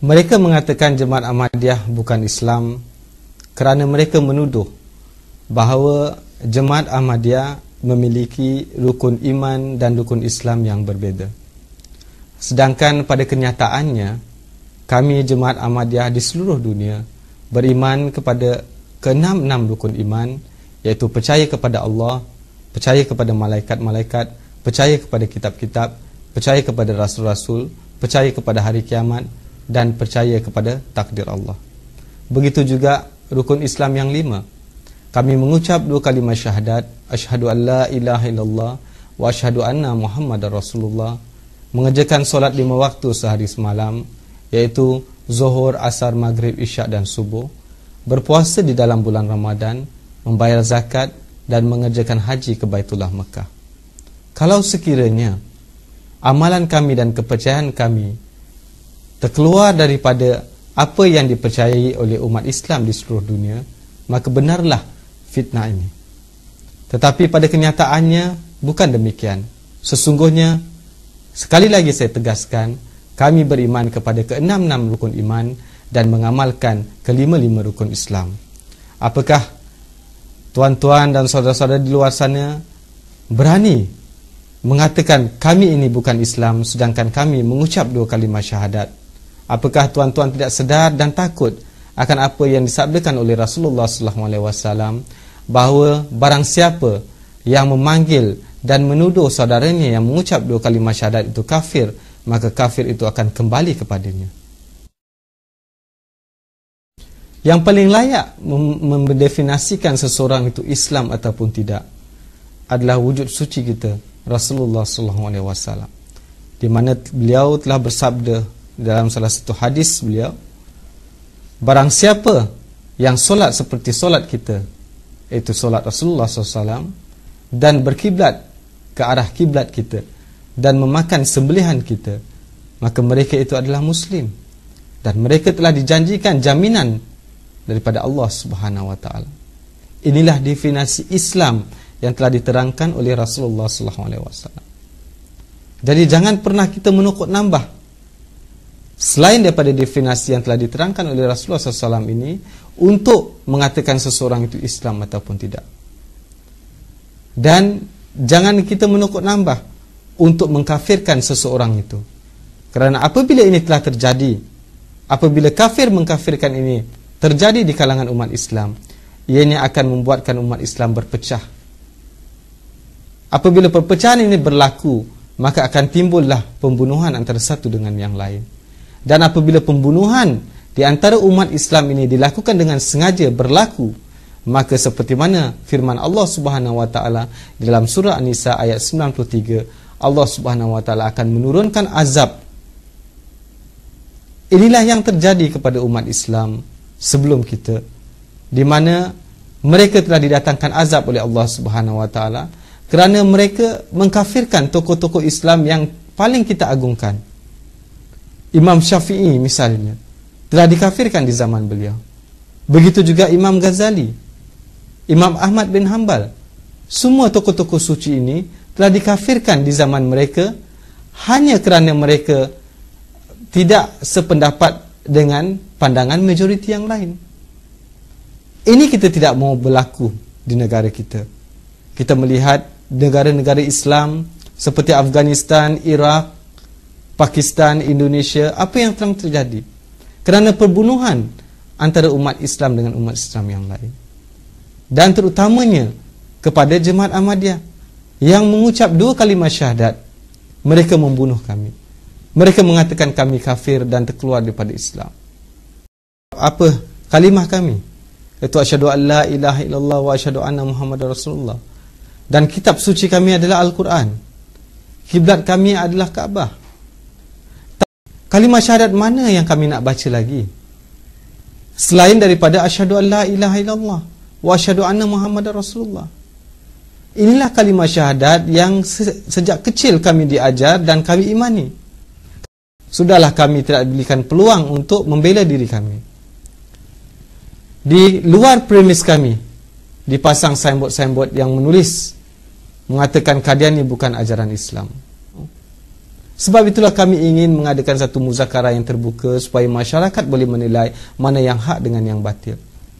Mereka mengatakan jemaat Ahmadiyah bukan Islam kerana mereka menuduh bahawa jemaat Ahmadiyah memiliki rukun iman dan rukun Islam yang berbeza. Sedangkan pada kenyataannya, kami jemaat Ahmadiyah di seluruh dunia beriman kepada keenam-enam rukun iman iaitu percaya kepada Allah, percaya kepada malaikat-malaikat, percaya kepada kitab-kitab, percaya kepada rasul-rasul, percaya kepada hari kiamat, dan percaya kepada takdir Allah. Begitu juga rukun Islam yang lima. Kami mengucap dua kalimah syahadat, asyhadu an ilaha illallah wa asyhadu anna muhammadar rasulullah. Mengerjakan solat lima waktu sehari semalam iaitu zuhur, asar, maghrib, isyak dan subuh. Berpuasa di dalam bulan Ramadan, membayar zakat dan mengerjakan haji ke Baitullah Mekah. Kalau sekiranya amalan kami dan kepercayaan kami terkeluar daripada apa yang dipercayai oleh umat Islam di seluruh dunia, maka benarlah fitnah ini. Tetapi pada kenyataannya, bukan demikian. Sesungguhnya, sekali lagi saya tegaskan, kami beriman kepada keenam-enam rukun iman dan mengamalkan kelima-lima rukun Islam. Apakah tuan-tuan dan saudara-saudara di luar sana berani mengatakan kami ini bukan Islam sedangkan kami mengucap dua kalimah syahadat Apakah tuan-tuan tidak sedar dan takut akan apa yang disabdakan oleh Rasulullah sallallahu alaihi wasallam bahawa barang siapa yang memanggil dan menuduh saudaranya yang mengucap dua kalimah syahadat itu kafir, maka kafir itu akan kembali kepadanya. Yang paling layak mendefinisikan seseorang itu Islam ataupun tidak adalah wujud suci kita Rasulullah sallallahu alaihi wasallam di mana beliau telah bersabda dalam salah satu hadis beliau barang siapa yang solat seperti solat kita iaitu solat Rasulullah SAW dan berkiblat ke arah kiblat kita dan memakan sembelihan kita maka mereka itu adalah muslim dan mereka telah dijanjikan jaminan daripada Allah Subhanahu wa taala inilah definisi Islam yang telah diterangkan oleh Rasulullah sallallahu alaihi wasallam jadi jangan pernah kita menukut nambah Selain daripada definasi yang telah diterangkan oleh Rasulullah SAW ini Untuk mengatakan seseorang itu Islam ataupun tidak Dan jangan kita menukut nambah Untuk mengkafirkan seseorang itu Kerana apabila ini telah terjadi Apabila kafir mengkafirkan ini Terjadi di kalangan umat Islam Ianya akan membuatkan umat Islam berpecah Apabila perpecahan ini berlaku Maka akan timbullah pembunuhan antara satu dengan yang lain dan apabila pembunuhan di antara umat Islam ini dilakukan dengan sengaja berlaku, maka seperti mana firman Allah Subhanahu wa taala dalam surah An-Nisa ayat 93, Allah Subhanahu wa taala akan menurunkan azab. Inilah yang terjadi kepada umat Islam sebelum kita di mana mereka telah didatangkan azab oleh Allah Subhanahu wa taala kerana mereka mengkafirkan tokoh-tokoh Islam yang paling kita agungkan. Imam Syafi'i misalnya telah dikafirkan di zaman beliau. Begitu juga Imam Ghazali, Imam Ahmad bin Hanbal. Semua tokoh-tokoh suci ini telah dikafirkan di zaman mereka hanya kerana mereka tidak sependapat dengan pandangan majoriti yang lain. Ini kita tidak mau berlaku di negara kita. Kita melihat negara-negara Islam seperti Afghanistan, Iraq, Pakistan, Indonesia, apa yang telah terjadi? Kerana perbunuhan antara umat Islam dengan umat Islam yang lain. Dan terutamanya kepada jemaat Ahmadiyah yang mengucap dua kalimah syahadat, mereka membunuh kami. Mereka mengatakan kami kafir dan terkeluar daripada Islam. Apa kalimah kami? Itu asyhadu alla ilaha illallah wa asyhadu anna muhammadar rasulullah. Dan kitab suci kami adalah Al-Quran. Kiblat kami adalah Kaabah. Kalimah syahadat mana yang kami nak baca lagi? Selain daripada asyhadu an la ilaha illallah wa asyhadu anna muhammadar rasulullah. Inilah kalimah syahadat yang se sejak kecil kami diajar dan kami imani. Sudahlah kami tidak diberikan peluang untuk membela diri kami. Di luar premis kami dipasang signboard-signboard yang menulis mengatakan kadian ini bukan ajaran Islam. Sebab itulah kami ingin mengadakan satu muzakarah yang terbuka supaya masyarakat boleh menilai mana yang hak dengan yang batil.